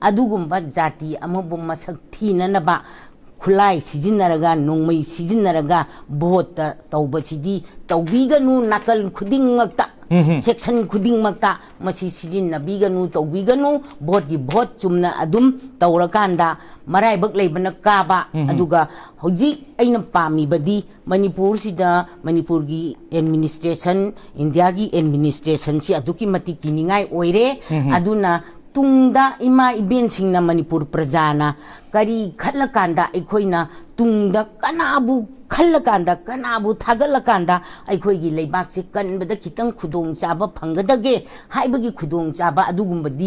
ꯑꯗꯨꯒꯨꯝꯕ ꯖꯥꯇꯤ ꯑꯃꯕꯨ ꯃꯁꯛ ꯊꯤꯅꯅꯕ ꯈꯨꯠꯂꯥꯏ ꯁꯤꯖꯤꯟꯅꯔꯒ ꯅꯣꯡꯃꯩ ꯁꯤꯖꯤꯟꯅꯔꯒ ꯚꯣꯠꯇ ꯇꯧꯕꯁꯤꯗꯤ ꯇꯧꯕꯤꯒꯅꯨ ꯅꯥꯀꯜ ꯈꯨꯗꯤꯡꯃꯛꯇ ꯁꯦꯛꯁꯟ ꯈꯨꯗꯤꯡꯃꯛꯇ ꯃꯁꯤ ꯁꯤꯖꯤꯟꯅꯕꯤꯒꯅꯨ ꯇꯧꯕꯤꯒꯅꯨ ꯚꯣꯠꯀꯤ ꯚꯣꯠ ꯆꯨꯝꯅ ꯑꯗꯨꯝ ꯇꯧꯔꯀꯥꯟꯗ ꯃꯔꯥꯏꯕꯛ ꯂꯩꯕꯅ ꯀꯥꯕ ꯑꯗꯨꯒ ꯍꯧꯖꯤꯛ ꯑꯩꯅ ꯄꯥꯝꯃꯤꯕꯗꯤ ꯃꯅꯤꯄꯨꯔꯁꯤꯗ ꯃꯅꯤꯄꯨꯔꯒꯤ ꯑꯦꯗꯃꯤꯅꯤꯁꯇ꯭ꯔꯦꯁꯟ ꯏꯟꯗꯤꯌꯥꯒꯤ ꯑꯦꯗꯃꯤꯅꯤꯁꯇ꯭ꯔꯦꯁꯟꯁꯤ ꯑꯗꯨꯛꯀꯤ ꯃꯇꯤꯛ ꯀꯤꯅꯤꯡꯉꯥꯏ ꯑꯣꯏꯔꯦ ꯑꯗꯨꯅ tungda ima iben sing na Manipur prajana kari khalakanda ikhoina tungda kanabu ꯈꯜꯂꯀꯥꯟꯗ ꯀꯅꯥꯕꯨ ꯊꯥꯒꯠꯂꯀꯥꯟꯗ ꯑꯩꯈꯣꯏꯒꯤ ꯂꯩꯕꯥꯛꯁꯦ ꯀꯟꯕꯗꯈꯤꯇꯪ ꯈꯨꯗꯣꯡꯆꯥꯕ ꯐꯪꯒꯗꯒꯦ ꯍꯥꯏꯕꯒꯤ ꯈꯨꯗꯣꯡꯆꯥꯕ ꯑꯗꯨꯒꯨꯝꯕꯗꯤ ꯈꯜꯂꯒ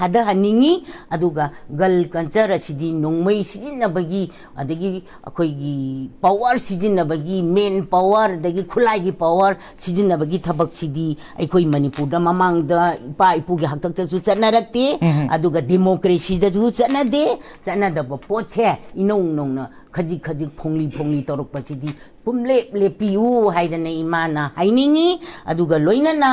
타다하니니 아두가 걸 건자라 시디 농매이 시진나버기 아더기 거기 파워 시진나버기 맨 파워 더기 쿨라기 파워 시진나버기 타박 시디 아이코이 마니푸다 마망다 이파 이푸게 학탁자 주잖아락티 아두가 데모크레시다 주잖아데 잖아다 뭐 포체 이농농나 ꯈꯖꯤꯛ ꯈꯖꯤꯛ ꯐꯣꯡꯂꯤ ꯐꯣꯡꯂꯤ ꯇꯧꯔꯛꯄꯁꯤꯗꯤ ꯄꯨꯝꯂꯦꯞ ꯂꯦꯞꯄꯤꯌꯨ ꯍꯥꯏꯗꯅ ꯏꯃꯥꯅ ꯍꯥꯏꯅꯤꯡꯉꯤ ꯑꯗꯨꯒ ꯂꯣꯏꯅꯅ